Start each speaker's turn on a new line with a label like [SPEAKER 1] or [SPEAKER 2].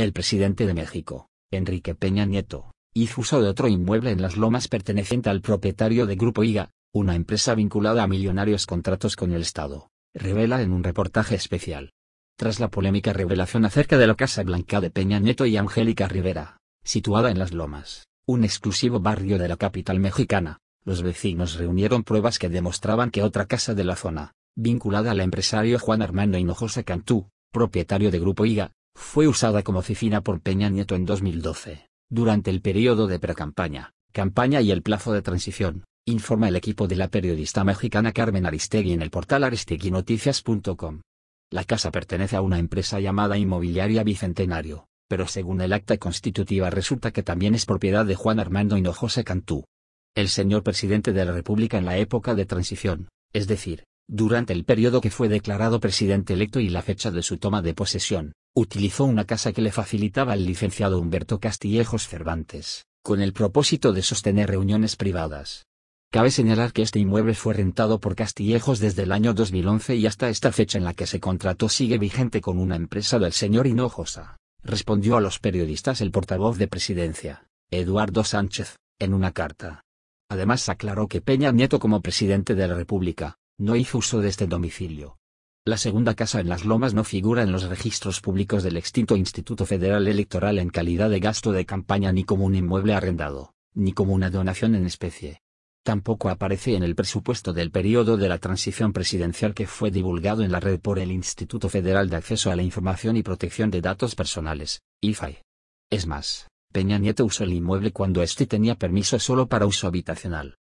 [SPEAKER 1] El presidente de México, Enrique Peña Nieto, hizo uso de otro inmueble en las lomas perteneciente al propietario de Grupo IGA, una empresa vinculada a millonarios contratos con el Estado, revela en un reportaje especial. Tras la polémica revelación acerca de la Casa Blanca de Peña Nieto y Angélica Rivera, situada en las lomas, un exclusivo barrio de la capital mexicana, los vecinos reunieron pruebas que demostraban que otra casa de la zona, vinculada al empresario Juan Armando Hinojosa Cantú, propietario de Grupo IGA, fue usada como oficina por Peña Nieto en 2012, durante el periodo de precampaña, campaña y el plazo de transición, informa el equipo de la periodista mexicana Carmen Aristegui en el portal aristeguinoticias.com. La casa pertenece a una empresa llamada Inmobiliaria Bicentenario, pero según el acta constitutiva resulta que también es propiedad de Juan Armando Hinojosa Cantú. El señor presidente de la República en la época de transición, es decir, durante el periodo que fue declarado presidente electo y la fecha de su toma de posesión, utilizó una casa que le facilitaba el licenciado Humberto Castillejos Cervantes, con el propósito de sostener reuniones privadas. Cabe señalar que este inmueble fue rentado por Castillejos desde el año 2011 y hasta esta fecha en la que se contrató sigue vigente con una empresa del señor Hinojosa, respondió a los periodistas el portavoz de presidencia, Eduardo Sánchez, en una carta. Además aclaró que Peña Nieto como presidente de la República, no hizo uso de este domicilio. La segunda casa en Las Lomas no figura en los registros públicos del extinto Instituto Federal Electoral en calidad de gasto de campaña ni como un inmueble arrendado, ni como una donación en especie. Tampoco aparece en el presupuesto del periodo de la transición presidencial que fue divulgado en la red por el Instituto Federal de Acceso a la Información y Protección de Datos Personales, IFAI. Es más, Peña Nieto usó el inmueble cuando este tenía permiso solo para uso habitacional,